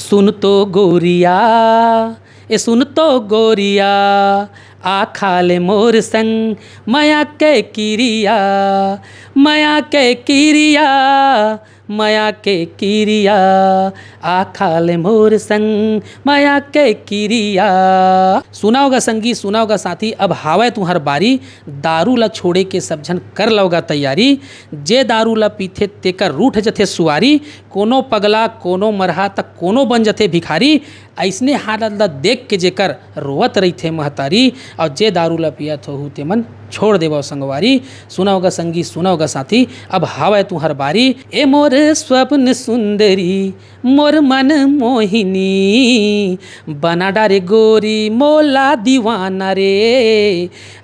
सुन तो गोरिया ए सुन तो गोरिया आखा मोर संग माया के किरिया माया के किरिया माया के किरिया आखाल मोर संग माया के किरिया सुना होगा संगी सुना होगा साथी अब हावय तुहर बारी दारू ला छोड़े के सब झन कर लोगा तैयारी जे दारू ला पीथे तेकर रूठ जथे सुवारी कोनो पगला कोनो मरहा तक कोनो बन जथे भिखारी ऐसने हालत ला देख के जेकर रोवत रही थे महतारी और जे दारू ला पियत होहू ते मन छोड़ देवा संगवारी सुना होगा संगी सुना होगा साथी अब हावय तुहर बारी ए मोर मोर स्वप्न सुंदरी मोर मन मोहिनी बना डारे गोरी मोला दीवाना रे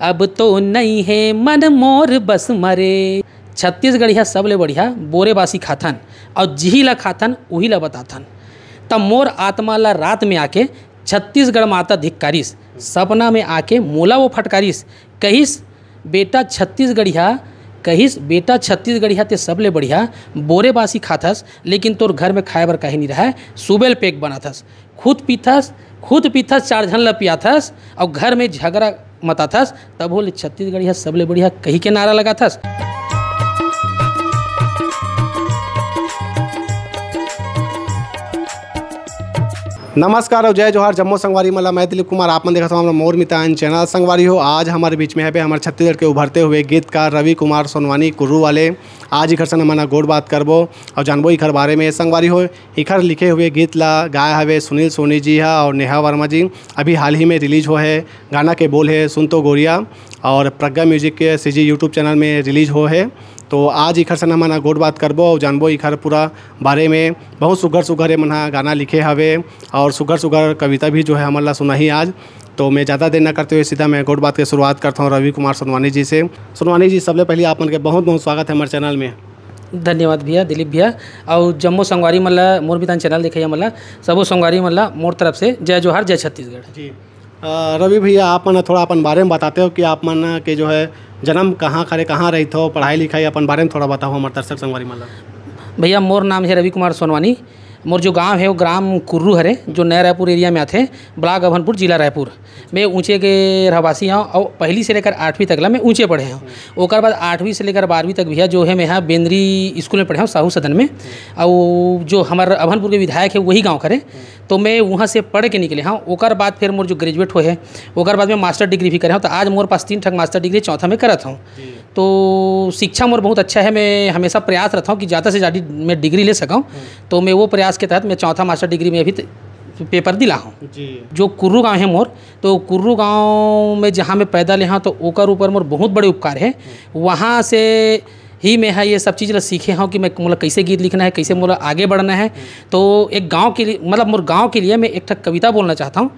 अब तो नहीं है मन मोर बस मरे छत्तीसगढ़िया सबले बढ़िया बोरे बासी खाथन और जिही ला खाथन उही ला बताथन तब मोर आत्मा ला रात में आके छत्तीसगढ़ माता धिक्कारिस सपना में आके मोला वो फटकारिस कहिस बेटा छत्तीसगढ़िया कहीस बेटा छत्तीसगढ़िया ते सबले बढ़िया बोरे बासी खाथस लेकिन तोर घर में खाए बर कहीं नहीं रहा सुबेल पेक बनाथस खुद पीथस खुद पीथस चार झन ल पियाथस और घर में झगड़ा मताथस तब ले छत्तीसगढ़िया सबले बढ़िया कही के नारा लगाथस नमस्कार जय जोहार जम्मू संगवारी मल्ला मैं दिलीप कुमार आप देखा हमारा मोर मितान चैनल संगवारी हो आज हमारे बीच में है पे हमारे छत्तीसगढ़ के उभरते हुए गीतकार रवि कुमार सोनवानी कुर्रू वाले आज इखर सन हमारा गोड बात करबो और जानबो इखर बारे में संगवारी हो इखर लिखे हुए गीत ला गाए हवे सुनील सोनी जी है और नेहा वर्मा जी अभी हाल ही में रिलीज हो है गाना के बोल है सुन तो गोरिया और प्रज्ञा म्यूजिक के सी यूट्यूब चैनल में रिलीज हो है तो आज इखर सना मना गोट बात करबो और जानबो इखर पूरा बारे में बहुत सुघर सुघर ये मना गाना लिखे हवे और सुघर सुघर कविता भी जो है सुना ही आज तो मैं ज़्यादा देर न करते हुए सीधा मैं गोट बात की शुरुआत करता हूँ रवि कुमार सोनवानी जी से सोनवानी जी सबसे पहले आप मन के बहुत बहुत स्वागत है हमारे चैनल में धन्यवाद भैया दिलीप भैया और जम्मू संगवारी मल्ला मोर विधान चैनल देखिए मल्ला सबो संगवारी मल्ला मोर तरफ से जय जोहार जय छत्तीसगढ़ जी रवि भैया आप मन थोड़ा अपन बारे में बताते हो कि आप मन के जो है जन्म कहाँ करे कहाँ रही थो पढ़ाई लिखाई अपन बारे में थोड़ा बताओ हमारे दर्शक संगवारी मतलब भैया मोर नाम है रवि कुमार सोनवानी मोर जो गांव है वो ग्राम कुर्रू हरे जो नया रायपुर एरिया में आते ब्लॉक अभनपुर जिला रायपुर मैं ऊंचे के रहवासी हूँ और पहली से लेकर आठवीं तक ला मैं ऊंचे पढ़े हूँ ओकर बाद आठवीं से लेकर बारहवीं तक भैया जो है मैं यहाँ बेंद्री स्कूल में पढ़े हूँ साहू सदन में और जो हमारे अभनपुर के विधायक है वही गाँव करे तो मैं वहाँ से पढ़ के निकले हूँ ओकर बाद फिर मोर जो ग्रेजुएट हुए ओकर बाद मैं मास्टर डिग्री भी करे हूँ तो आज मोर पास तीन ठक मास्टर डिग्री चौथा में करता हूँ तो शिक्षा मोर बहुत अच्छा है मैं हमेशा प्रयास रहता हूँ कि ज़्यादा से ज़्यादा मैं डिग्री ले सकाऊँ हम्म। तो मैं वो प्रयास प्रयास के तहत मैं चौथा मास्टर डिग्री में भी पेपर दिला हूँ जो कुर्रू गांव है मोर तो कुर्रू गांव में जहाँ मैं पैदा ले हाँ तो ओकर ऊपर मोर बहुत बड़े उपकार है वहाँ से ही मैं है ये सब चीज़ ला सीखे हूँ कि मैं मतलब कैसे गीत लिखना है कैसे मोला आगे बढ़ना है तो एक गांव के लिए मतलब मोर गांव के लिए मैं एक कविता बोलना चाहता हूँ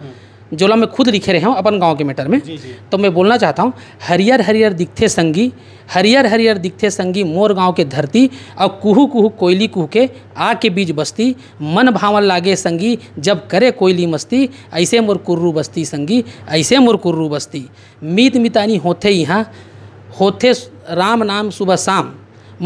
जो ला मैं खुद लिखे रहे हूँ अपन गांव के मैटर में जी जी। तो मैं बोलना चाहता हूँ हरियर हरियर दिखते संगी हरियर हरियर दिखते संगी मोर गांव के धरती और कुहू कुहू कोयली कुह के आ के बीज बस्ती मन भावन लागे संगी जब करे कोयली मस्ती ऐसे मोर कुर्रू बस्ती संगी ऐसे मोर कुर्रू बस्ती मीत मितानी होते यहाँ होते राम नाम सुबह शाम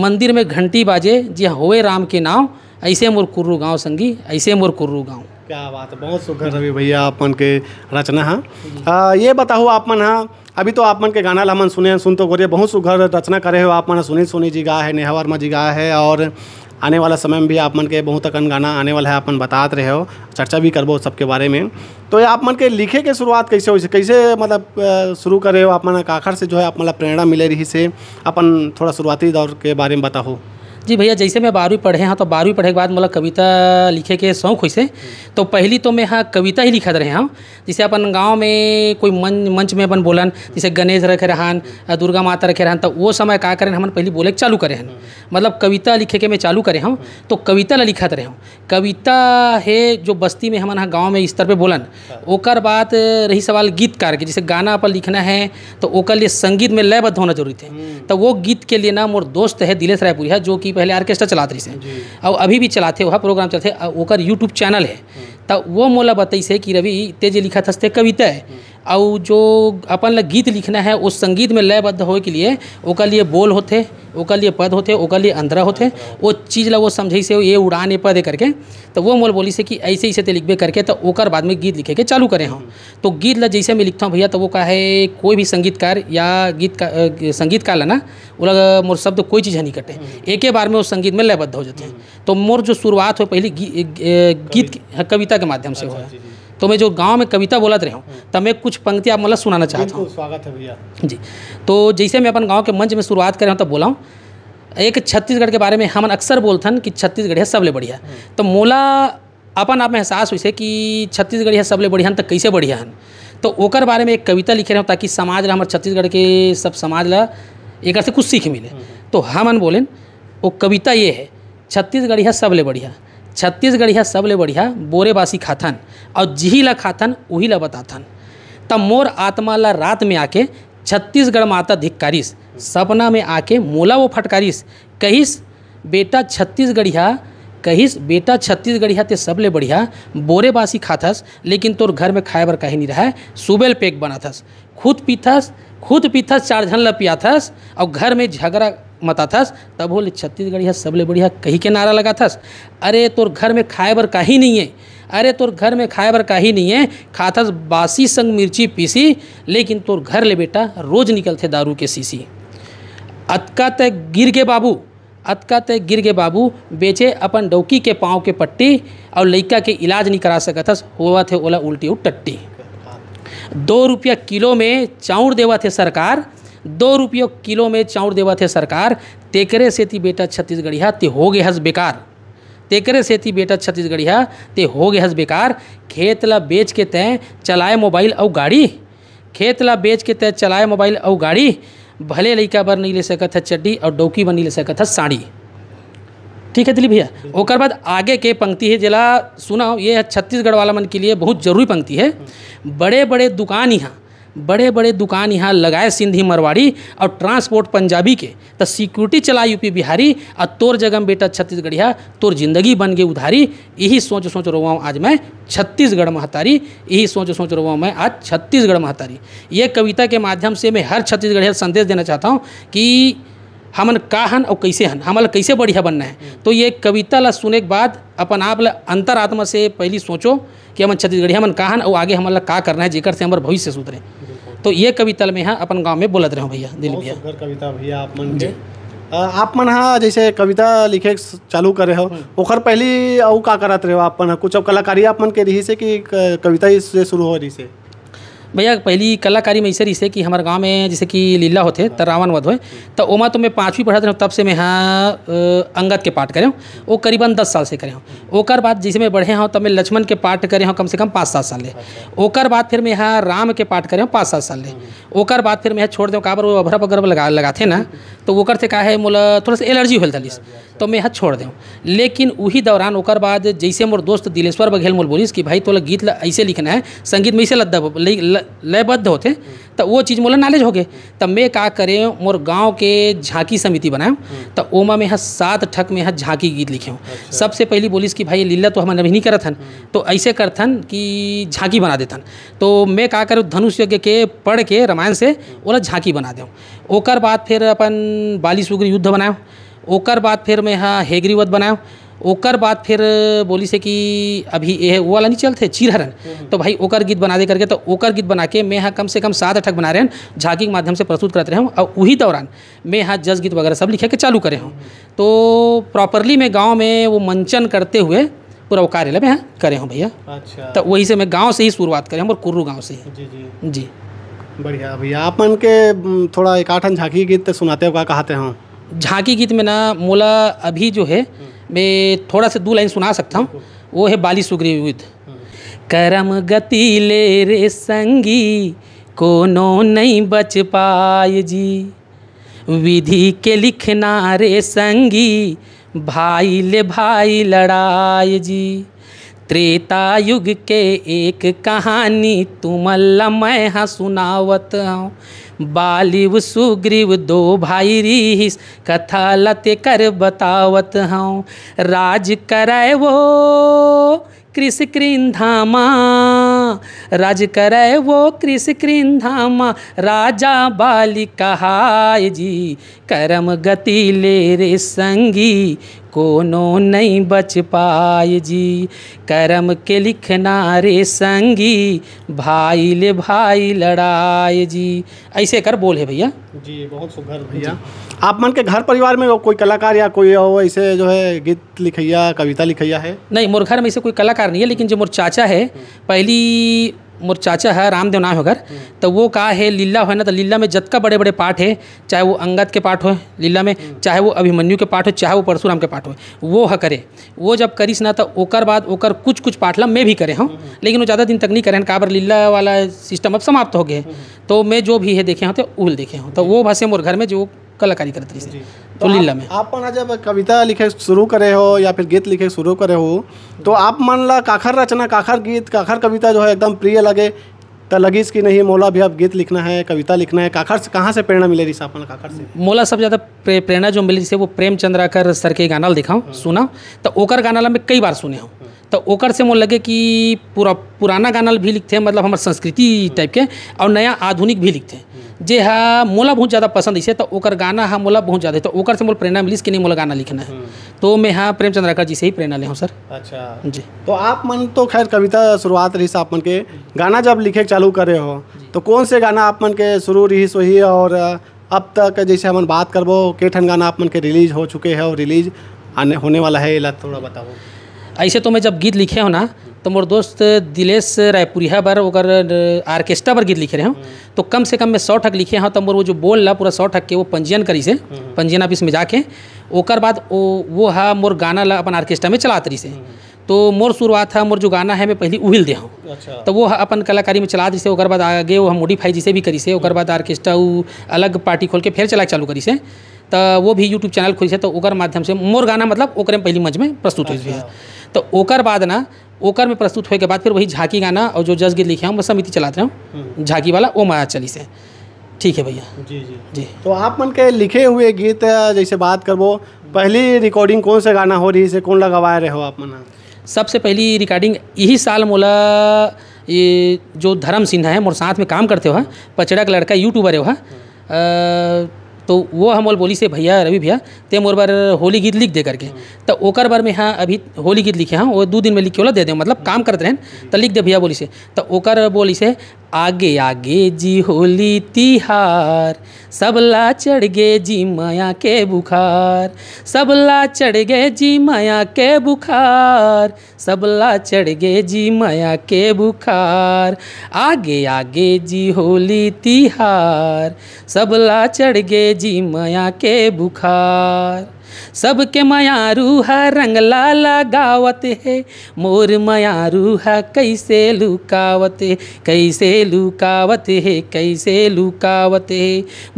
मंदिर में घंटी बाजे जी होए राम के नाव ऐसे मोर कुर्रू गाँव संगी ऐसे मोर कुर्रू गाँव क्या बात है बहुत सुखर रवि भैया आप मन के रचना है हाँ। ये बताओ आप मन हाँ अभी तो आप मन के गाना हमन सुने सुन तो गोरिए बहुत सुखर रचना करे हो आप मन सुनील सोनी जी गा है नेहा वर्मा जी गा है और आने वाला समय में भी आप मन के बहुत अकन गाना आने वाला है मन बताते रहे हो चर्चा भी करबो सबके बारे में तो आप मन के लिखे के शुरुआत कैसे हो कैसे मतलब शुरू करे हो आप मन काखर से जो है आप मतलब प्रेरणा मिले रही से अपन थोड़ा शुरुआती दौर के बारे में बताओ जी भैया जैसे मैं बारहवीं पढ़े हाँ तो बारहवीं पढ़े के बाद मतलब कविता लिखे के शौक हुई तो पहली तो मैं हाँ कविता ही लिखा रहे हाँ जैसे अपन गाँव में कोई मंच मंच में अपन बोलन जैसे गणेश रखे रहन दुर्गा माता रखे रहन तो वो समय का करें हमन पहली बोले चालू करे हन मतलब कविता लिखे के मैं चालू करे हूँ तो कविता ना लिखा रहे हूँ कविता है जो बस्ती में हमारे हाँ, गाँव में स्तर पर बोलन ओकर बात रही सवाल गीतकार के जैसे गाना अपन लिखना है तो ओकर लिए संगीत में लयबद्ध होना जरूरी थे हम्म। तो वो गीत के लिए ना मोर दोस्त है दिलेश रायपुरिया हाँ, जो कि पहले ऑर्केस्ट्रा चलाते रहे और अभी भी चलाते वह प्रोग्राम चलते यूट्यूब चैनल है हाँ। तब वो मोला बताई से कि रवि तेज लिखा थस कविता है और हम्म। जो अपन लग गीत लिखना है उस संगीत में लयबद्ध हो के लिए ओकर लिए बोल होते ओकर लिए पद होते ओकर लिए अंदरा होते वो चीज़ ला वो समझे से ये उड़ान ये पद करके तो वो मोल बोली से कि ऐसे ऐसे ते लिखबे करके तो ओकर बाद में गीत लिखे के चालू करें हम हम्म। तो गीत ला जैसे मैं लिखता हूँ भैया तो वो कहे कोई भी संगीतकार या गीत का संगीतकार ला ना वो मोर शब्द कोई चीज़ नहीं कटे हम्म। एक ही बार में उस संगीत में लयबद्ध हो जाते हैं तो मोर जो शुरुआत हो पहले गीत कविता कविता के माध्यम से अच्छा, हुआ तो मैं जो गांव में कविता बोला रहा हूँ हम्म। तब मैं कुछ पंक्ति आप मतलब सुनाना चाहता हूँ स्वागत है भैया जी तो जैसे मैं अपन गांव के मंच में शुरुआत करें तो बोला हूँ एक छत्तीसगढ़ के बारे में हमन अक्सर बोलथन कि छत्तीसगढ़ है सबले बढ़िया हम्म। तो मोला अपन आप में एहसास हुई कि छत्तीसगढ़ है सबले बढ़िया तो कैसे बढ़िया है तो ओकर बारे में एक कविता लिखे रहूँ ताकि समाज हमारे छत्तीसगढ़ के सब समाज ला एक से कुछ सीख मिले हम्म। तो हमन बोलें वो कविता ये है छत्तीसगढ़ है सबले बढ़िया छत्तीसगढ़िया सबले बढ़िया बोरेबासी खाथन और जिही ला खाथन उही ला बताथन तब मोर आत्मा ला रात में आके छत्तीसगढ़ माता धिक्कारिस सपना में आके मोला वो फटकारिस कहिस बेटा छत्तीसगढ़िया कहिस बेटा छत्तीसगढ़िया ते सबले बढ़िया बोरेबासी खाथस लेकिन तोर घर में खाए बर कहीं नहीं रहा सुबेल पेक बनाथस खुद पीथस खुद पीथस चार झन ल पियाथस और घर में झगड़ा मता थस तब बोले छत्तीसगढ़िया सबले बढ़िया कही के नारा लगा थस अरे तोर घर में खाए बर का ही नहीं है अरे तोर घर में खाए बर ही नहीं है खाथस बासी संग मिर्ची पीसी लेकिन तोर घर ले बेटा रोज निकलते दारू के सीसी अतका तय गिर गए बाबू अतका तय गिर गए बाबू बेचे अपन डौकी के पाँव के पट्टी और लइका के इलाज नहीं करा थस होवा थे ओला उल्टी और टट्टी दो रुपया किलो में चाउर देवा थे सरकार दो रुपये किलो में चाउर देवत है सरकार तेकरे सेती बेटा छत्तीसगढ़िया ते हो गए हस बेकार तेकरे सेती बेटा छत्तीसगढ़िया ते हो गए हस बेकार खेत ला बेच के तय चलाए मोबाइल और गाड़ी खेत ला बेच के तय चलाए मोबाइल और गाड़ी भले लड़का बर नहीं ले सकत है चड्डी और डौकी बर नहीं ले सकत है साड़ी ठीक है दिलीप भैया ओकर बाद आगे के पंक्ति है जिला सुना ये छत्तीसगढ़ वाला मन के लिए बहुत जरूरी पंक्ति है बड़े बड़े दुकान यहाँ बड़े बड़े दुकान यहाँ लगाए सिंधी मरवाड़ी और ट्रांसपोर्ट पंजाबी के तो सिक्योरिटी चला यूपी बिहारी और तोर जगम बेटा छत्तीसगढ़िया तोर जिंदगी बन गई उधारी यही सोच सोच रो हूँ आज मैं छत्तीसगढ़ महतारी यही सोच सोच रो हूँ मैं आज छत्तीसगढ़ महतारी ये कविता के माध्यम से मैं हर छत्तीसगढ़िया संदेश देना चाहता हूँ कि हमन का हन और कैसे हन हमला कैसे बढ़िया बनना है तो ये कविता ला सुने के बाद अपन आप ला अंतरात्मा से पहली सोचो कि हमन छत्तीसगढ़ी हमन का हन और आगे हमारे का करना है जेकर से हमारे भविष्य सुधरे तो ये कविता में यहाँ अपन गाँव में बोलत रहे भैया दिलीप भैया कविता भैया आप मन आप मन हाँ जैसे कविता लिखे चालू करे हो हम्म। ओखर पहली और का करत रहे हो आप मन कुछ अब कलाकारी आप मन के रही से कि कविता से शुरू हो रही से भैया पहली कलाकारी में ऐसे रही कि हमारे गाँव में जैसे कि लीला होते तो रावण वध होए तो ओमा तो मैं पाँचवीं पढ़ा था तब से मैं हाँ अंगद के पाठ करे हूँ वो करीबन दस साल से करे हूँ ओकर बाद जैसे मैं बढ़े हूँ तब मैं लक्ष्मण के पाठ करे हूँ कम से कम पाँच सात साल ले ओकर बाद फिर मैं यहाँ राम के पाठ करे हूँ पाँच सात साल ले ओकर बाद फिर मैं छोड़ दूँ काबर वो अभरप अगर लगा लगाते ना तो वो करते का है मोला थोड़ा सा एलर्जी होल था तो मैं यहाँ छोड़ दूँ लेकिन वही दौरान ओकर बाद जैसे मोर दोस्त दिलेश्वर बघेल मोल बोलिस कि भाई तोला गीत ला ऐसे लिखना है संगीत में ऐसे लद्दा लयबद्ध होते तो वो चीज़ मोला नॉलेज हो गए तब तो मैं का करें मोर गाँव के झांकी समिति बनाऊँ तो ओमा में यहाँ सात ठक में यहाँ झांकी गीत लिखे हूँ अच्छा। सबसे पहली बोलिस कि भाई लीला तो हम अभी नहीं करथन तो ऐसे करथन कि झांकी बना देता तो मैं का करूँ धनुष यज्ञ के पढ़ के रामायण से ओला झांकी बना दूँ ओकर बाद फिर अपन बाली सुग्र युद्ध बनाऊँ ओकर बाद फिर मैं यहाँ हेगरीवत बनाया ओकर बाद फिर बोली से कि अभी ये वो वाला नहीं चलते चिरहरन हम्म। तो भाई ओकर गीत बना दे करके तो ओकर गीत बना के मैं यहाँ कम से कम सात अठक बना रहे हैं झांकी के माध्यम से प्रस्तुत करते रहे हूँ और वही दौरान मैं यहाँ जज गीत वगैरह सब लिखे के चालू करे हूँ हम्म। तो प्रॉपरली मैं गाँव में वो मंचन करते हुए पूरा वो कार्यालय में यहाँ करे हूँ भैया अच्छा तो वही से मैं गाँव से ही शुरुआत करे हूँ और कुर्रू गाँव से जी जी जी बढ़िया भैया आप मन के थोड़ा एक आठन झाँकी गीत सुनाते हुआ कहते हूँ झांकी गीत में ना मोला अभी जो है मैं थोड़ा सा दो लाइन सुना सकता हूँ वो है बाली सुग्रीव युद्ध करम गति ले रे संगी कोनो नहीं बच पाए जी विधि के लिखना रे संगी भाई ले भाई लड़ाई जी त्रेता युग के एक कहानी तुम मैं हाँ सुनावत हूँ बालिव सुग्रीव दो भाई रीस कथा लते कर बतावत हूँ राज करय वो कृष कृंधामा राज करय वो कृष कृंधामा राजा बाली कहाय जी करम गति ले रे संगी कोनो नहीं बच पाए जी करम के लिखना रे संगी भाई ले भाई लड़ाए जी ऐसे कर बोल है भैया जी बहुत सुखर भैया आप मन के घर परिवार में कोई कलाकार या कोई ऐसे जो है गीत लिखैया कविता लिखैया है नहीं मोर घर में ऐसे कोई कलाकार नहीं है लेकिन जो मोर चाचा है हम्म। पहली मोर चाचा है रामदेव नाम होकर तो वो कहा है लीला है ना तो लीला में जत का बड़े बड़े पाठ है चाहे वो अंगद के पाठ हो लीला में चाहे वो अभिमन्यु के पाठ हो चाहे वो परशुराम के पाठ हो वो है करे वो जब करीस ना तो ओकर बाद ओकर कुछ कुछ पाठला मैं भी करे हूँ लेकिन वो ज़्यादा दिन तक नहीं करे हाँ। कहा काबर लीला वाला सिस्टम अब समाप्त हो गए तो मैं जो भी है देखे हाँ, तो उल देखे हूँ तो वो भाषे मोर घर में जो कलाकारी करते तो, लीला में आप माना जब कविता लिखे शुरू करे हो या फिर गीत लिखे शुरू करे हो तो आप मान ला काखर रचना काखर गीत काखर कविता जो है एकदम प्रिय लगे तो लगी कि नहीं मोला भी अब गीत लिखना है कविता लिखना है काखर से कहाँ से प्रेरणा मिले रही सापन काखर से मोला सब ज़्यादा प्रेरणा जो मिली जैसे वो प्रेमचंद्राकर सर के गाना दिखाऊँ सुना तो ओकर गाना ला मैं कई बार सुने हूँ तो ओकर से मोल लगे कि पूरा पुराना गाना भी लिखते हैं मतलब हमारे संस्कृति टाइप के और नया आधुनिक भी लिखते हैं जे हा मोला बहुत ज़्यादा पसंद इसे तो ओकर गाना हा मोला बहुत ज़्यादा तो ओकर से मोल प्रेरणा मिली कि नहीं मोला गाना लिखना है हम्म। तो मैं हाँ प्रेमचंद राखा जी से ही प्रेरणा ले हूँ सर अच्छा जी तो आप मन तो खैर कविता शुरुआत रही आप मन के गाना जब लिखे चालू करे हो तो कौन से गाना आप मन के शुरू रही सोही और अब तक जैसे हम बात करबो के ठन गाना आप मन के रिलीज हो चुके हैं और रिलीज आने होने वाला है इला थोड़ा बताओ ऐसे तो मैं जब गीत लिखे हो ना तो मोर दोस्त दिलेश रायपुरिया बार अगर आर्केस्ट्रा पर गीत लिखे रहे हो हम्म। तो कम से कम मैं सौ ठक लिखे हूँ तो मोर वो जो बोल ला पूरा सौ ठक के वो पंजीयन करी से हम्म। पंजीयन ऑफिस में जाके ओकर बाद वो वो हा मोर गाना ला अपन आर्केस्ट्रा में चलात रही से हम्म। तो मोर शुरुआत है मोर जो गाना है मैं पहले उहिल दे हूँ अच्छा। तो वो अपन कलाकारी में चला दी से बाद आगे वो हम मोडिफाई जैसे भी करी से बाद आर्केस्ट्रा वो अलग पार्टी खोल के फिर चला चालू करी से तो वो भी यूट्यूब चैनल खोली से तो माध्यम से मोर गाना मतलब ओकरे पहली मंच में प्रस्तुत हुई अच्छा। तो ओकर बाद ना ओकर में प्रस्तुत होने के बाद फिर वही झांकी गाना और जो जज गीत लिखे वो समिति चलाते हूँ हम्म। झांकी वाला ओ माया चली से ठीक है भैया जी जी जी तो आप मन के लिखे हुए गीत जैसे बात करबो पहली रिकॉर्डिंग कौन से गाना हो रही है कौन लगवाए रहे हो आप मना सबसे पहली रिकॉर्डिंग यही साल मोला ये जो धर्म सिन्हा है मोर साथ में काम करते हुआ हाँ, पचड़ा का लड़का यूट्यूबर है वह तो वो हम बोल बोली से भैया रवि भैया ते मोर बार होली गीत लिख दे करके तो ओकर बार में हाँ अभी होली गीत लिखे हाँ वो दो दिन में लिखे वाला दे दे मतलब काम करते रहें तो लिख दे भैया बोली से तो ओकर बोली से आगे आगे जी होली तिहार सबला चढ़ गए जी माया के बुखार सबला चढ़ गए जी माया के बुखार सबला चढ़ गए जी माया के बुखार आगे आगे जी होली तिहार सबला चढ़ गए जी माया के बुखार सबके मयारूहा लाला गावत है मोर मयारूहा कैसे लुकावत है कैसे लुकावत है कैसे लुकावत है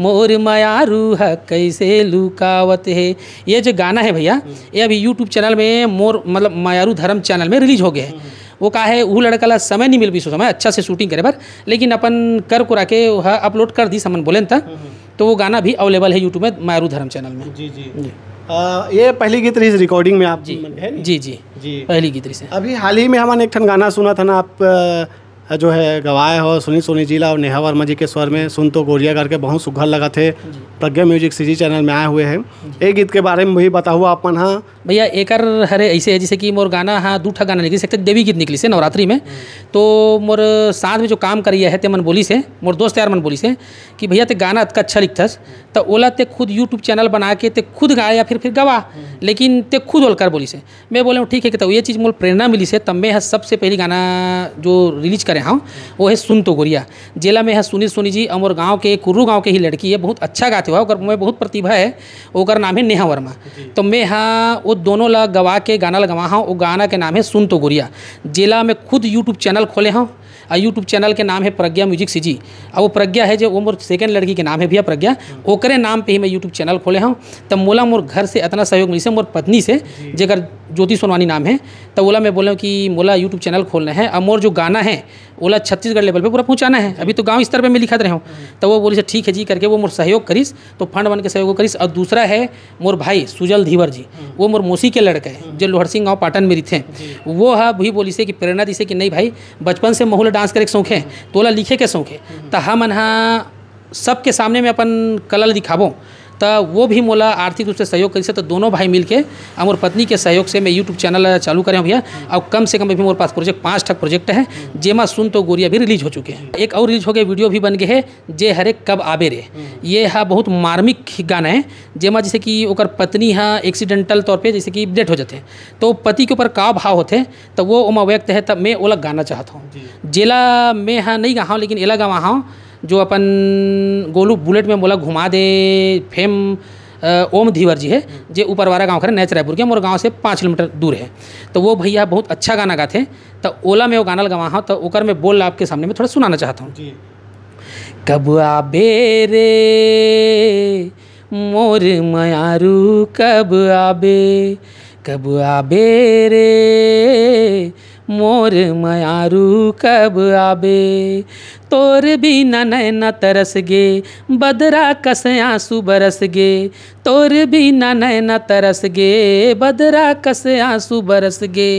मोर मयारूहा कैसे लुकावत है ये जो गाना है भैया ये अभी यूट्यूब चैनल में मोर मतलब मयारू धर्म चैनल में रिलीज हो गया है वो कहा है वो लड़का ला समय नहीं मिल भी समय अच्छा से शूटिंग करे पर लेकिन अपन कर कुरा के वह अपलोड कर दी समन बोले हम्म, हम्म। तो वो गाना भी अवेलेबल है यूट्यूब में मायरू धर्म चैनल में जी जी, जी। ये पहली गीत रही रिकॉर्डिंग में आप जी है जी जी जी पहली गीत रही अभी हाल ही में हमने एक ठन गाना सुना था ना आप जो है गवाए हो सुनी सोनी जिला और नेहा वर्मा जी के स्वर में सुन तो गोरिया करके बहुत सुखर लगा थे प्रज्ञा म्यूजिक सी जी चैनल में आए हुए हैं एक गीत के बारे में भी बता हुआ अपन हाँ भैया एक हरे ऐसे है जैसे कि मोर गाना हाँ दूठा गाना निकली सकते तो देवी गीत निकली से नवरात्रि में तो मोर साथ में जो काम करिए है ते मन बोली से मोर दोस्त यार मन बोली से कि भैया ते गाना अतका अच्छा लिखता तो ओला ते खुद यूट्यूब चैनल बना के ते खुद गाए या फिर फिर गवा लेकिन ते खुद ओलकर बोली से मैं बोले हूँ ठीक है कि तो ये चीज़ मोल प्रेरणा मिली से तब मैं है सबसे पहली गाना जो रिलीज करे हाँ वो है सुन तो गोरिया जेला में है सुनील सोनी जी और गाँव के कुर्रू गाँव के ही लड़की है बहुत अच्छा गाते हुआ और मैं बहुत प्रतिभा है और नाम है नेहा वर्मा तो मैं हाँ वो दोनों ला गवा के गाना लगवा हाँ वो गाना के नाम है सुन तो गोरिया जेला में खुद यूट्यूब चैनल खोले हाँ आ यूट्यूब चैनल के नाम है प्रज्ञा म्यूजिक सीजी और वो प्रज्ञा है जो वो मोर सेकेंड लड़की के नाम है भैया प्रज्ञा ओकरे नाम पर ही मैं यूट्यूब चैनल खोले हूँ तब मोला मोर घर से इतना सहयोग मिली मोर पत्नी से जगह ज्योति सोनवानी नाम है तो ओला मैं बोला कि बोला यूट्यूब चैनल खोलना है और मोर जो गाना है ओला छत्तीसगढ़ लेवल पर पूरा पहुँचाना है अभी तो गाँव स्तर पर मैं लिखा रहे हूँ तो वो बोली से अच्छा, ठीक है जी करके वो मोर सहयोग करीस तो फंड बन के सहयोग करीस और दूसरा है मोर भाई सुजल धीवर जी वो मोर मोसी के लड़का है जो लोहर सिंह गाँव पाटन में थे वो है हाँ, भी बोली से कि प्रेरणा दी से कि नहीं भाई बचपन से महुल डांस करे के शौक है तो ओला लिखे के शौक है हम्म। तो हम हाँ, हाँ सबके सामने में अपन कला दिखाबो तो वो भी मोला आर्थिक रूप से सहयोग कर तो दोनों भाई मिल के और पत्नी के सहयोग से मैं यूट्यूब चैनल चालू करें भैया और कम से कम अभी मेरे पास प्रोजेक्ट पाँच ठक प्रोजेक्ट है जेमा सुन तो गोरिया भी रिलीज हो चुके हैं एक और रिलीज हो गए वीडियो भी बन गए है जे हरे कब आबे रे ये है बहुत मार्मिक गाना है जेमा जैसे कि ओकर पत्नी है एक्सीडेंटल तौर पर जैसे कि डेथ हो जाते तो पति के ऊपर का भाव होते तो वो उमा व्यक्त है तब मैं ओला गाना चाहता हूँ जेला मैं हाँ नहीं गाँव लेकिन एला गाँव हाँ जो अपन गोलू बुलेट में बोला घुमा दे फेम ओम धीवर जी है जो ऊपर वाला गाँव खरे नैच रायपुर के मोर गांव से पाँच किलोमीटर दूर है तो वो भैया बहुत अच्छा गाना गाते हैं तो ओला में वो गाना गवा हूँ तो ओकर मैं बोल आपके सामने में थोड़ा सुनाना चाहता हूँ कब आबे रे मोर मयारू कब आबे कब आबे रे मोर मयारू कब आबे तोर बिना नैना तरस गे बदरा कस आंसू बरस गे तोर बिना नैना तरस गे बदरा कस आंसू बरस गे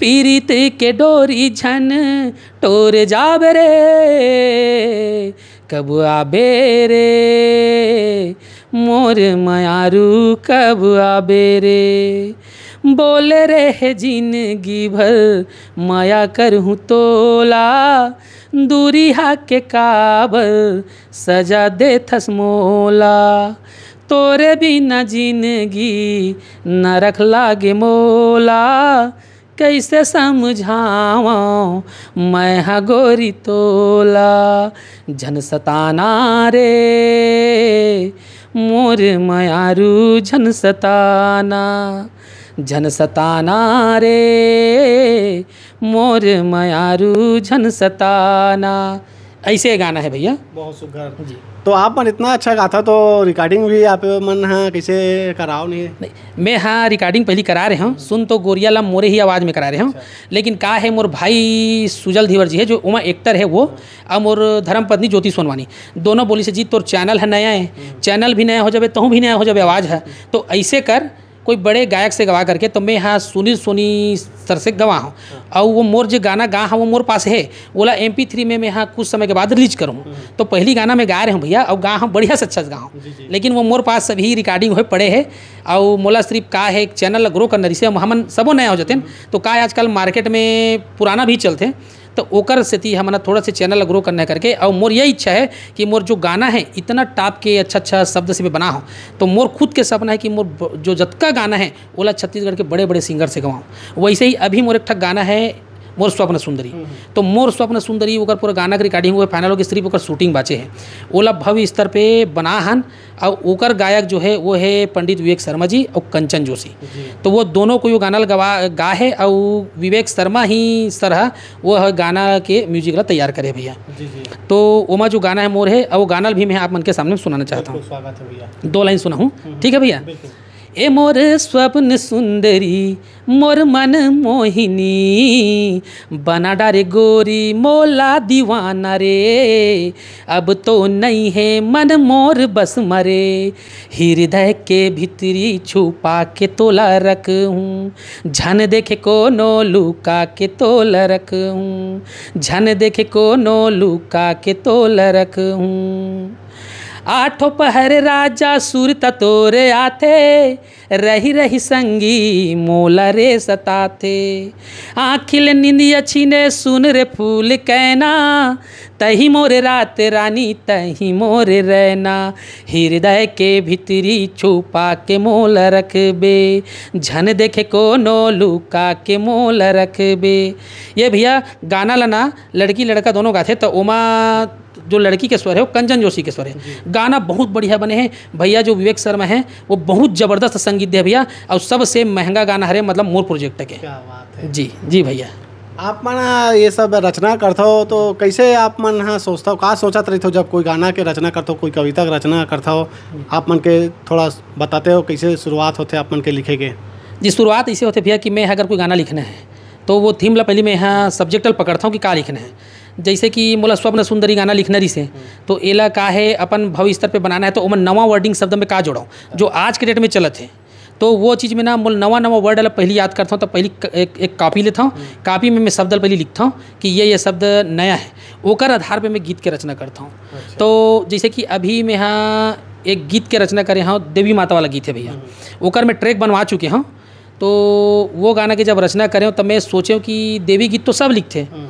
पीरित के डोरी झन टोर जाब रे कब आबे रे मोर मयारू कब आबे रे बोले रहे जिंदगी भर माया करूँ तोला दूरी हा के काबर सजा दे थस मोला तोरे बिना जिंदगी न रख लागे मोला कैसे समझाव मैं हाँ गोरी तोला झन सताना रे मोर मयारू झन सताना झन सताना रे मोर मयारू झन सताना ऐसे गाना है भैया बहुत सुखर जी तो आप मन इतना अच्छा गाता तो रिकॉर्डिंग भी आप मन हाँ कैसे कराओ नहीं नहीं मैं हाँ रिकॉर्डिंग पहली करा रहे हूँ सुन तो गोरिया लाल मोरे ही आवाज़ में करा रहे हूँ अच्छा। लेकिन का है मोर भाई सुजल धीवर जी है जो उमा एक्टर है वो और मोर पत्नी ज्योति सोनवानी दोनों बोली से जी तोर चैनल है नया है हम्म। चैनल भी नया हो जाए तुम भी नया हो जाए आवाज़ है तो ऐसे कर कोई बड़े गायक से गवा करके तो मैं यहाँ सुनी सुनी सर से गवा हूँ हाँ। और वो मोर जो गाना गा हूँ वो मोर पास है ओला एम पी थ्री में मैं यहाँ कुछ समय के बाद रिलीज करूँ हाँ। तो पहली गाना मैं गा रहे हूँ भैया और गा हूँ बढ़िया से अच्छा से गा हूँ लेकिन वो मोर पास सभी रिकॉर्डिंग हो पड़े है और मोला सिर्फ का है एक चैनल ग्रो करना जिसे हम सबो नया हो जाते हैं हाँ। तो का आजकल मार्केट में पुराना भी चलते हैं तो ओकर सेती हमारा थोड़ा से चैनल ग्रो करना करके और मोर यही इच्छा है कि मोर जो गाना है इतना टाप के अच्छा अच्छा शब्द से भी बना हो तो मोर खुद के सपना है कि मोर जो जतका गाना है ओला छत्तीसगढ़ के बड़े बड़े सिंगर से गवाऊँ वैसे ही अभी मोर एक गाना है मोर स्वप्न सुंदरी हम्म, हम्म। तो मोर स्वप्न सुंदरी वो पूरा गाना के रिकॉर्डिंग हुए फाइनल होकर सिर्फ वो शूटिंग बाचे हैं ओला भव्य स्तर पर बना हन और ओकर गायक जो है वो है पंडित विवेक शर्मा जी और कंचन जोशी तो वो दोनों को यो गाना गवा गा है और विवेक शर्मा ही सर है वो है गाना के म्यूजिक ला तैयार करे भैया तो ओमा जो गाना है मोर है और वो गाना भी मैं आप मन के सामने सुनाना चाहता हूँ दो लाइन सुना हूँ हम्म। ठीक है भैया ए मोर स्वप्न सुंदरी मोर मन मोहिनी बना डारे गोरी मोला दीवाना रे अब तो नहीं है मन मोर बस मरे हृदय के भीतरी छुपा के तोला रख हूँ झन देखे को नो लुका के तोला रख हूँ झन देखे को नो लुका के तोला रख हूँ आठों पहर राजा सुर तोरे आते रही रही संगी मोला रे थे आखिल निंदिया छीने सुन रे फूल कहना तही मोरे रात रानी तही मोरे रहना हृदय के भितरी छुपा के मोल रखबे झन देखे को नो लुका के मोल रखबे ये भैया गाना लाना लड़की लड़का दोनों गाते तो उमा जो लड़की के स्वर है वो कंचन जोशी के स्वर है गाना बहुत बढ़िया बने हैं भैया जो विवेक शर्मा हैं वो बहुत ज़बरदस्त संगीत है भैया और सबसे महंगा गाना हरे मतलब मोर प्रोजेक्ट के जी जी भैया आप मन ये सब रचना करते हो तो कैसे आप मन हाँ सोचता हो का सोचा रहते हो जब कोई गाना के रचना करते हो कोई कविता का रचना करता हो आप मन के थोड़ा बताते हो कैसे शुरुआत होते आप मन के लिखे के जी शुरुआत ऐसे होते भैया कि मैं अगर कोई गाना लिखना है तो वो थीम ला पहले मैं यहाँ सब्जेक्टल पकड़ता हूँ कि क्या लिखना है जैसे कि मोला स्वप्न सुंदरी गाना लिखना रिसे से तो एला का है अपन भव स्तर पर बनाना है तो उमन नवा वर्डिंग शब्द में का जोड़ाऊँ जो आज के डेट में चलत है तो वो चीज़ में ना मोल नवा नवा वर्ड अलग पहली याद करता हूँ तो पहली एक, एक कापी लेता हूँ कापी हम्म। में मैं शब्द पहले लिखता हूँ कि ये ये शब्द नया है ओकर आधार पे मैं गीत के रचना करता हूँ अच्छा। तो जैसे कि अभी मैं यहाँ एक गीत के रचना करे हूँ देवी माता वाला गीत है भैया हम्म। ओकर मैं ट्रैक बनवा चुके हूँ तो वो गाना के जब रचना करें तब तो मैं सोचे कि देवी गीत तो सब लिखते हैं हम्म।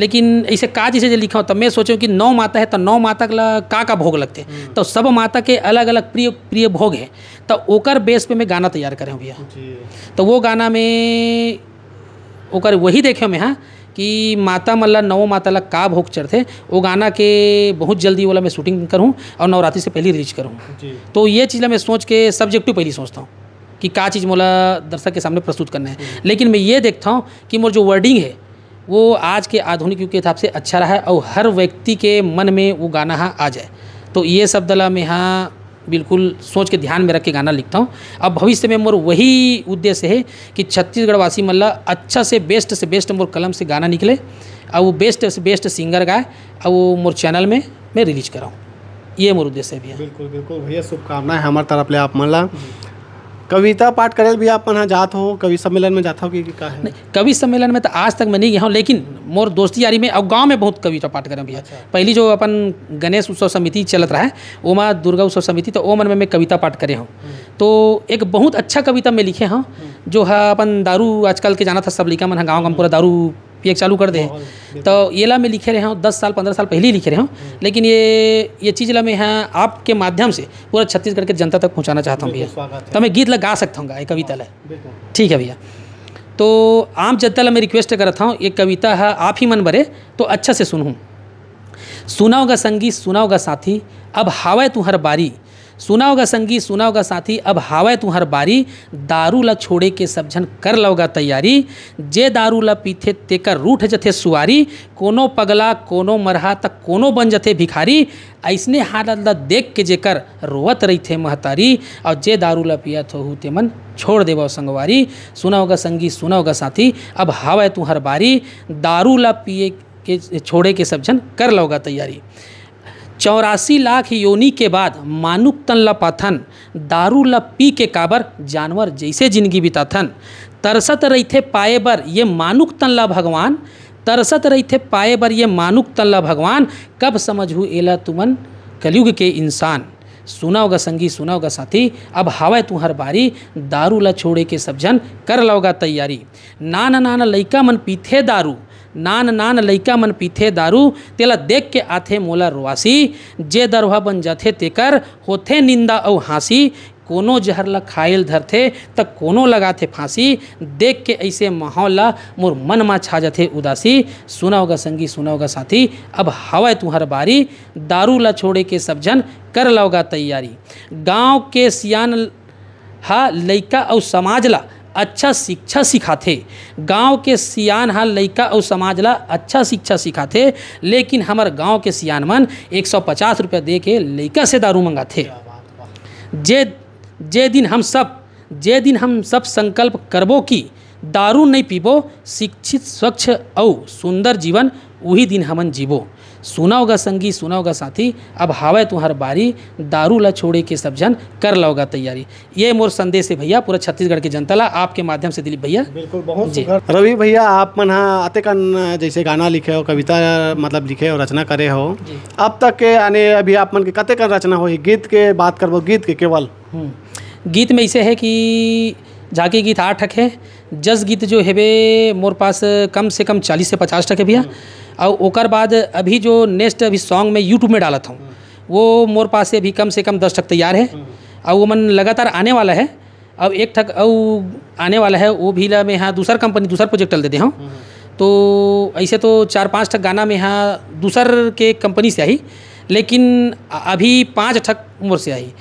लेकिन ऐसे काज जो लिखा हो तब मैं सोचूँ कि नौ माता है तो नौ माता का का का भोग लगते हम्म। तो सब माता के अलग अलग प्रिय प्रिय भोग हैं तो ओकर बेस पे मैं गाना तैयार करे हूँ भैया तो वो गाना में ओकर वही देखे मैं हाँ कि माता मल्ला नवो माता ला का भोग चढ़ते वो गाना के बहुत जल्दी वाला मैं शूटिंग करूँ और नवरात्रि से पहले रिलीज करूँ तो ये चीज़ मैं सोच के सब्जेक्टिव पहले सोचता हूँ कि का चीज़ मोला दर्शक के सामने प्रस्तुत करना है लेकिन मैं ये देखता हूँ कि मोर जो वर्डिंग है वो आज के आधुनिक युग के हिसाब से अच्छा रहा है और हर व्यक्ति के मन में वो गाना हाँ आ जाए तो ये शब्दला मैं यहाँ बिल्कुल सोच के ध्यान में रख के गाना लिखता हूँ अब भविष्य में मोर वही उद्देश्य है कि छत्तीसगढ़वासी मल्ला अच्छा से बेस्ट से बेस्ट मोर कलम से गाना निकले और वो बेस्ट से बेस्ट सिंगर गाए और वो मोर चैनल में मैं रिलीज कराऊँ ये मोर उद्देश्य भी है बिल्कुल बिल्कुल भैया शुभकामनाएं हमारे तरफ ले आप मल्ला कविता पाठ करे भी आप हाँ जात हो कवि सम्मेलन में जाता हो कि का है कवि सम्मेलन में तो आज तक मैं नहीं गया हूँ लेकिन मोर दोस्ती यारी में और गाँव में बहुत कविता पाठ करें भी है अच्छा। पहली जो अपन गणेश उत्सव समिति चलत रहा है वो माँ दुर्गा उत्सव समिति तो वो मन में मैं कविता पाठ करे हूँ हम्म। तो एक बहुत अच्छा कविता मैं लिखे हूँ हम्म। जो है अपन दारू आजकल के जाना था सब लिखा मन हाँ, गाँव का पूरा दारू पी चालू कर दें तो ये ला में लिखे रहे हूँ दस साल पंद्रह साल पहले ही लिखे रहे हूँ हम्म। लेकिन ये ये चीज़ ला मैं यहाँ आपके माध्यम से पूरा छत्तीसगढ़ के जनता तक पहुँचाना चाहता हूँ भैया तो मैं गीत लगा सकता हूँ ये कविता ला ठीक है भैया तो आम जनता ला मैं रिक्वेस्ट करता हूँ ये कविता है आप ही मन भरे तो अच्छा से सुनूँ सुनाओगा संगीत सुनाओगा साथी अब हवा तुम्हार बारी सुना होगा संगी सुना होगा साथी अब हावय तुहर बारी दारू ला छोड़े के सब झन कर लोगा तैयारी जे दारू ला पीथे तेकर रूठ जथे सुवारी कोनो पगला कोनो मरहा तक कोनो बन जथे भिखारी ऐसने हालत ला देख के जेकर रोवत थे महतारी और जे दारू ला पिया थो हुते मन छोड़ देव संगवारी सुना होगा संगी सुना होगा साथी अब हावय तुम्हार बारी दारू ला पिए के छोड़े के सब झन कर लोगा तैयारी चौरासी लाख योनि के बाद मानुक तन लपाथन दारू ल पी के काबर जानवर जैसे जिंदगी बिताथन तरसत रही थे पाए बर ये मानुक तन ला भगवान तरसत थे पाए बर ये मानुक तन ला भगवान कब समझू एला तुमन कलयुग के इंसान सुना होगा संगी सुना होगा साथी अब हवा तू हर बारी दारू ल छोड़े के सब जन कर लोगा तैयारी नान नान लैका मन पीथे दारू नान नान लैका मन पीथे दारू तेला देख के आथे मोला रुवासी जे दरवा बन जाथे तेकर होथे निंदा और हाँसी कोनो जहर ला खायल धरथे त कोनो लगाथे फांसी देख के ऐसे माहौल ला मोर मन मा छा जाथे उदासी सुना संगी सुना साथी अब हवा तुम्हार बारी दारू ला छोड़े के सब जन कर लाओगा तैयारी गांव के सियान हा लैका और समाज ला अच्छा शिक्षा सिखाते गांव के सियान हा लैका और समाज ला अच्छा शिक्षा सिखाते लेकिन हमर गांव के सियान मन एक सौ पचास रुपया दे के लैका से दारू मंगाते जे जे दिन हम सब जे दिन हम सब संकल्प करबो कि दारू नहीं पीबो शिक्षित स्वच्छ और सुंदर जीवन वही दिन हमन जीबो सुना होगा संगी सुना होगा साथी अब हावे तुम्हार बारी दारू ला छोड़े के सब जन कर लोगा तैयारी ये मोर संदेश है भैया पूरा छत्तीसगढ़ के जनता ला आपके माध्यम से दिलीप भैया बिल्कुल बहुत रवि भैया आप मन अतिक जैसे गाना लिखे हो कविता मतलब लिखे हो रचना करे हो अब तक के आने अभी आप मन के कते कन रचना हो गीत के बात करबो गीत के केवल हम्म। गीत में ऐसे है कि झाके गीत आठ ठक है जस गीत जो है वे मोर पास कम से कम चालीस से पचास ठक है भैया हम्म। और बाद अभी जो नेक्स्ट अभी सॉन्ग मैं यूट्यूब में डालत हूँ वो मोर पास से अभी कम से कम दस तक तैयार है और वो मन लगातार आने वाला है अब एक ठक और आने वाला है वो भी ला मैं यहाँ दूसर कंपनी दूसर प्रोजेक्ट डाल देते हूँ हम्म। तो ऐसे तो चार पाँच ठक गाना में यहाँ दूसर के कंपनी से आई लेकिन अभी पाँच अठक उम्र से आई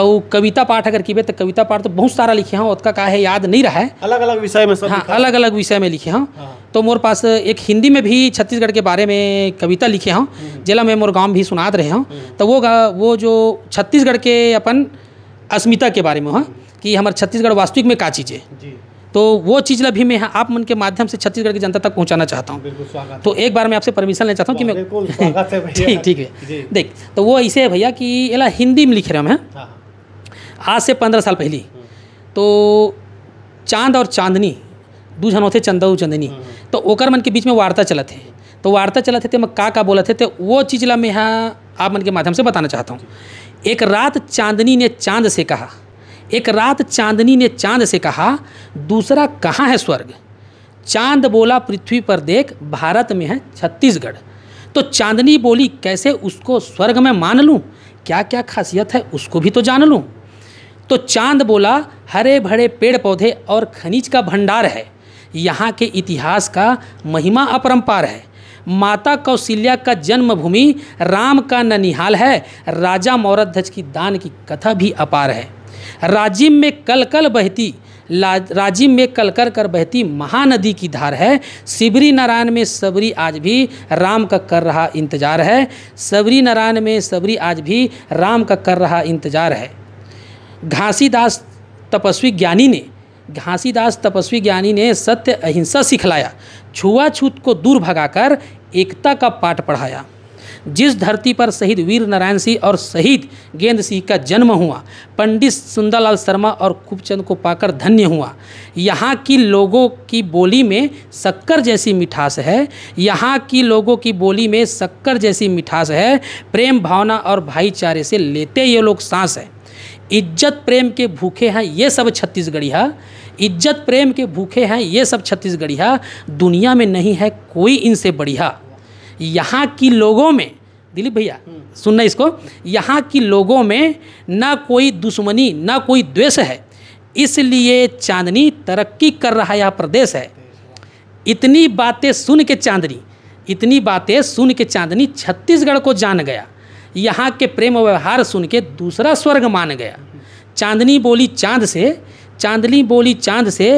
और कविता पाठ अगर किबे तो कविता पाठ तो बहुत सारा लिखे हूँ उसका का है याद नहीं रहा है अलग अलग विषय में सब हाँ अलग अलग विषय में लिखे हूँ हाँ। तो मोर पास एक हिंदी में भी छत्तीसगढ़ के बारे में कविता लिखे हूँ हम्म। जिला में मोर गाँव भी सुनाद रहे हूँ हम्म। तो वो वो जो छत्तीसगढ़ के अपन अस्मिता के बारे में हाँ कि हमारे छत्तीसगढ़ वास्तविक में का चीज़ है तो वो चीज़ अभी मैं आप मन के माध्यम से छत्तीसगढ़ की जनता तक पहुंचाना चाहता हूँ तो एक बार मैं आपसे परमिशन लेना चाहता हूँ कि मैं ठीक ठीक है देख तो वो ऐसे है भैया कि एला हिंदी में लिख रहे हम हैं हाँ। हाँ। आज से पंद्रह साल पहले हाँ। तो चांद और चांदनी दू झन होते चंदा चंदनी तो ओकर मन के बीच में वार्ता चलत है तो वार्ता चलत है तो मैं का का बोला थे तो वो चीज़ ला मैं यहाँ आप मन के माध्यम से बताना चाहता हूँ एक रात चांदनी ने चांद से कहा एक रात चांदनी ने चांद से कहा दूसरा कहाँ है स्वर्ग चांद बोला पृथ्वी पर देख भारत में है छत्तीसगढ़ तो चांदनी बोली कैसे उसको स्वर्ग में मान लूँ क्या क्या खासियत है उसको भी तो जान लूँ तो चांद बोला हरे भरे पेड़ पौधे और खनिज का भंडार है यहाँ के इतिहास का महिमा अपरम्पार है माता कौशल्या का जन्मभूमि राम का ननिहाल है राजा मौरध्वज की दान की कथा भी अपार है राजिम में कल कल बहती राजिम में कलकर कर बहती महानदी की धार है सिबरी नारायण में सबरी आज भी राम का कर रहा इंतजार है सबरी नारायण में सबरी आज भी राम का कर रहा इंतजार है घासीदास तपस्वी ज्ञानी ने घासीदास तपस्वी ज्ञानी ने सत्य अहिंसा सिखलाया छुआछूत को दूर भगाकर एकता का पाठ पढ़ाया जिस धरती पर शहीद वीर नारायण सिंह और शहीद गेंद सिंह का जन्म हुआ पंडित सुंदरलाल शर्मा और खूबचंद को पाकर धन्य हुआ यहाँ की लोगों की बोली में शक्कर जैसी मिठास है यहाँ की लोगों की बोली में शक्कर जैसी मिठास है प्रेम भावना और भाईचारे से लेते ये लोग सांस है इज्जत प्रेम के भूखे हैं ये सब छत्तीसगढ़िया इज्जत प्रेम के भूखे हैं ये सब छत्तीसगढ़िया दुनिया में नहीं है कोई इनसे बढ़िया यहाँ की लोगों में दिलीप भैया हम्म। सुनना इसको यहाँ की लोगों में ना कोई दुश्मनी ना कोई द्वेष है इसलिए चांदनी तरक्की कर रहा यह प्रदेश है इतनी बातें सुन के चांदनी इतनी बातें सुन के चांदनी छत्तीसगढ़ को जान गया यहाँ के प्रेम व्यवहार सुन के दूसरा स्वर्ग मान गया चांदनी बोली चांद से चांदनी बोली चांद से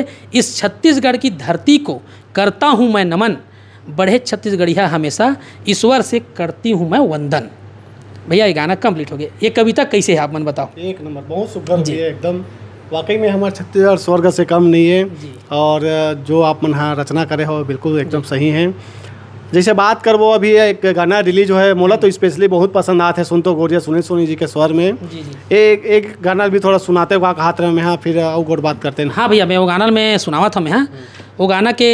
इस छत्तीसगढ़ की धरती को करता हूँ मैं नमन बढ़े छत्तीसगढ़िया हमेशा ईश्वर से करती हूँ मैं वंदन भैया ये गाना कंप्लीट हो गया ये कविता कैसे है आप मन बताओ एक नंबर बहुत सुंदर है एकदम वाकई में हमारा छत्तीसगढ़ स्वर्ग से कम नहीं है और जो आप मन हाँ रचना करे हो बिल्कुल एकदम सही है जैसे बात कर वो अभी एक गाना रिलीज हुआ है मोला तो स्पेशली बहुत पसंद आते हैं सुन तो गोरिया सुनी सोनी जी के स्वर में एक एक गाना भी थोड़ा सुनाते हुआ हाथ में हाँ फिर और गोट बात करते हैं हाँ भैया मैं वो गाना में सुनावा था मैं हाँ हम्म। वो गाना के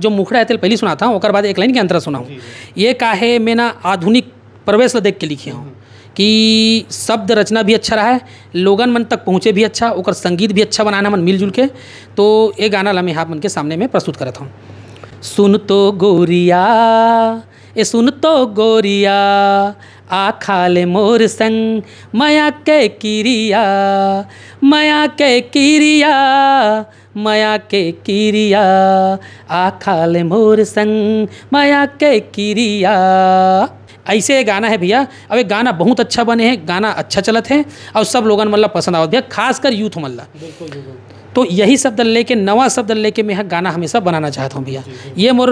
जो मुखड़ा तिल पहली सुना था और बाद एक लाइन के अंतर सुना हूँ ये है मैं ना आधुनिक प्रवेश देख के लिखी हूँ कि शब्द रचना भी अच्छा रहा है लोगन मन तक पहुँचे भी अच्छा और संगीत भी अच्छा बनाना मन मिलजुल के तो ये गाना ला मैं यहाँ मन के सामने में प्रस्तुत करता हूँ सुन तो गोरिया ए सुन तो गोरिया आखा ले मोर संग मया के किरिया मया के किरिया माया के किरिया आखाले मोर संग माया के किरिया ऐसे गाना है भैया अब एक गाना बहुत अच्छा बने हैं गाना अच्छा चलत है और सब लोगन मल्ला पसंद आवत भैया खासकर यूथ मल्ला तो यही शब्द लेके नवा शब्द लेके मैं गाना हमेशा बनाना चाहता हूँ भैया ये मोर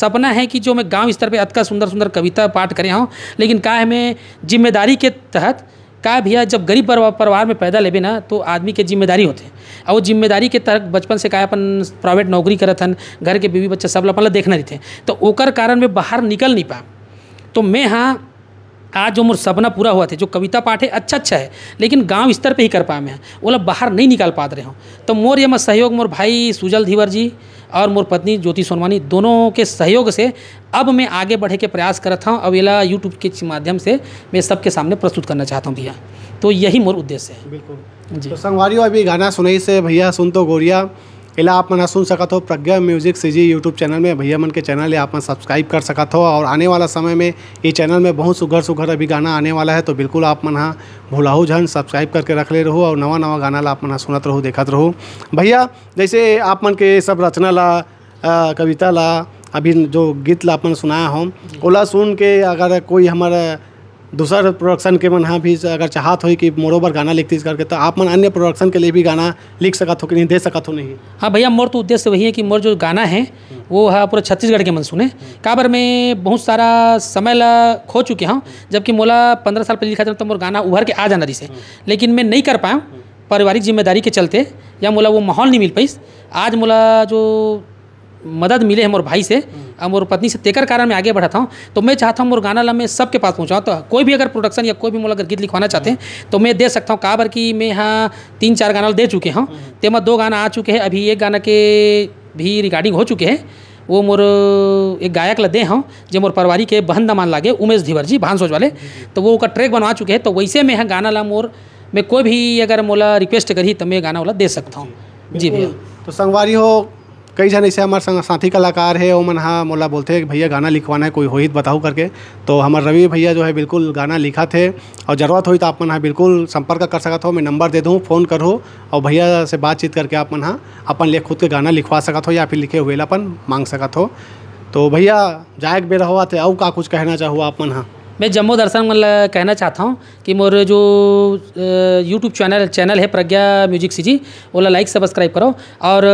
सपना है कि जो मैं गांव स्तर पे अतका सुंदर सुंदर कविता पाठ करे हूँ लेकिन का है मैं जिम्मेदारी के तहत का भैया जब गरीब परिवार में पैदा लेबे ना तो आदमी के जिम्मेदारी होते और जिम्मेदारी के तहत बचपन से का अपन प्राइवेट नौकरी करत हन घर के बीवी बच्चा सब ला अपन देखना रहते तो ओकर कारण में बाहर निकल नहीं पा तो मैं हाँ आज जो मोर सपना पूरा हुआ थे जो कविता पाठ है अच्छा अच्छा है लेकिन गांव स्तर पे ही कर पाए मैं वो बाहर नहीं निकाल पा रहे हूँ तो मोर ये मैं सहयोग मोर भाई सुजल धीवर जी और मोर पत्नी ज्योति सोनवानी दोनों के सहयोग से अब मैं आगे बढ़े के प्रयास रहा हूँ अब इला यूट्यूब के माध्यम से मैं सबके सामने प्रस्तुत करना चाहता हूँ भैया तो यही मोर उद्देश्य है बिल्कुल जी तो संगवारी अभी गाना सुनई से भैया सुन तो गोरिया इला आप मन सुन सकत हो Pragya music C G YouTube channel में भैया मन के चैनल आप मन सब्सक्राइब कर सकत हो और आने वाला समय में ये चैनल में बहुत सुघर सुघर अभी गाना आने वाला है तो बिल्कुल आप मन हाँ भुलाहू झन सब्सक्राइब करके रख ले रहो और नवा नवा गाना ला आप मन सुनत रहो देखत रहो भैया जैसे आप मन के सब रचना ला कविता ला अभी जो गीत ला अपन सुनाया हम ओला सुन के अगर कोई हमारा दूसर प्रोडक्शन के मन हाँ भी अगर चाहत हो कि मोरोबर गाना इस करके तो आप मन अन्य प्रोडक्शन के लिए भी गाना लिख सकत हो कि नहीं दे सकत हो नहीं हाँ भैया मोर तो उद्देश्य वही है कि मोर जो गाना है वो है पूरा छत्तीसगढ़ के मन सुने काबर मैं बहुत सारा समय ला खो चुके हूँ जबकि मोला पंद्रह साल पहले लिखा था तो मोर गाना उभर के आ जाना जिसे लेकिन मैं नहीं कर पाया पारिवारिक जिम्मेदारी के चलते या मोला वो माहौल नहीं मिल पाई आज मोला जो मदद मिले है मोर भाई से और मोर पत्नी से तेकर कारण मैं आगे बढ़ाता हूँ तो मैं चाहता हूँ मोर गाना ला मैं सबके पास पहुँचाऊँ तो कोई भी अगर प्रोडक्शन या कोई भी मोला अगर गीत लिखवाना चाहते हैं तो मैं दे सकता हूँ काबर कि मैं यहाँ तीन चार गाना दे चुके हूँ तेमा दो गाना आ चुके हैं अभी एक गाना के भी रिकॉर्डिंग हो चुके हैं वो मोर एक गायक ला दे हूँ जो मोर परिवारी के बहन दमान लागे उमेश धीवर जी भानसोज वाले तो वो का ट्रैक बनवा चुके हैं तो वैसे मैं यहाँ गाना ला मोर मैं कोई भी अगर मोला रिक्वेस्ट करी तो मैं गाना वाला दे सकता हूँ जी भैया तो संगवारी हो कई जन ऐसे हमारे संग साथी कलाकार है वो मन हाँ मोला बोलते हैं भैया गाना लिखवाना है कोई होहित तो बताऊ करके तो हमारे रवि भैया जो है बिल्कुल गाना लिखा थे और ज़रूरत हुई तो आप मन हाँ बिल्कुल संपर्क कर सकता हो मैं नंबर दे दूँ फ़ोन करो और भैया से बातचीत करके आप मन हाँ अपन ले खुद के गाना लिखवा सकत हो या फिर लिखे हुए अपन मांग सकत हो तो भैया जाए बेर हो और का कुछ कहना चाहूँ आप मन हाँ मैं जम्मू दर्शन कहना चाहता हूँ कि मोर जो यूट्यूब चैनल चैनल है प्रज्ञा म्यूजिक सी जी ओला लाइक सब्सक्राइब करो और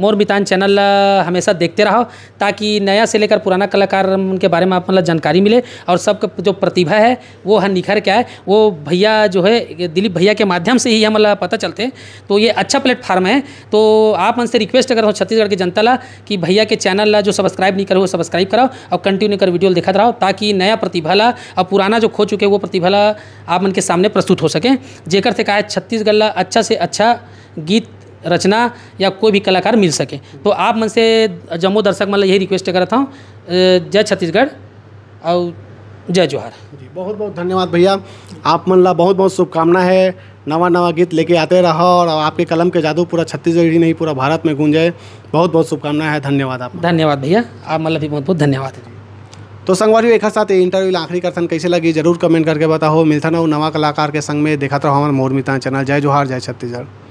मोर मितान चैनल हमेशा देखते रहो ताकि नया से लेकर पुराना कलाकार उनके बारे में आप मतलब जानकारी मिले और सबका जो प्रतिभा है वो हर निखर के आए वो भैया जो है दिलीप भैया के माध्यम से ही हम मतलब पता चलते हैं तो ये अच्छा प्लेटफार्म है तो आप उनसे रिक्वेस्ट करो छत्तीसगढ़ की जनता ला कि भैया के चैनल ला जो सब्सक्राइब नहीं करो वो सब्सक्राइब कराओ और कंटिन्यू कर वीडियो देखा रहो ताकि नया प्रतिभा ला प्रतिभाला अब पुराना जो खो चुके वो प्रतिभाला आप मन के सामने प्रस्तुत हो सकें जेकर से कहा है छत्तीसगढ़ ला अच्छा से अच्छा गीत रचना या कोई भी कलाकार मिल सके तो आप मन से जम्मू दर्शक मतलब यही रिक्वेस्ट करता हूँ जय छत्तीसगढ़ और जय जोहार जी बहुत बहुत धन्यवाद भैया आप मन ला बहुत बहुत शुभकामना है नवा नवा गीत लेके आते रहो और आपके कलम के जादू पूरा छत्तीसगढ़ ही नहीं पूरा भारत में गूंजे बहुत बहुत शुभकामना है धन्यवाद आप धन्यवाद भैया आप मतलब भी बहुत बहुत धन्यवाद तो संगवारी एक साथ इंटरव्यू आखिरी कथन कैसे लगी जरूर कमेंट करके बताओ मिलता ना नवा कलाकार के संग में देखा तो रहो हमारे मोर मितान चैनल जय जोहार जय छत्तीसगढ़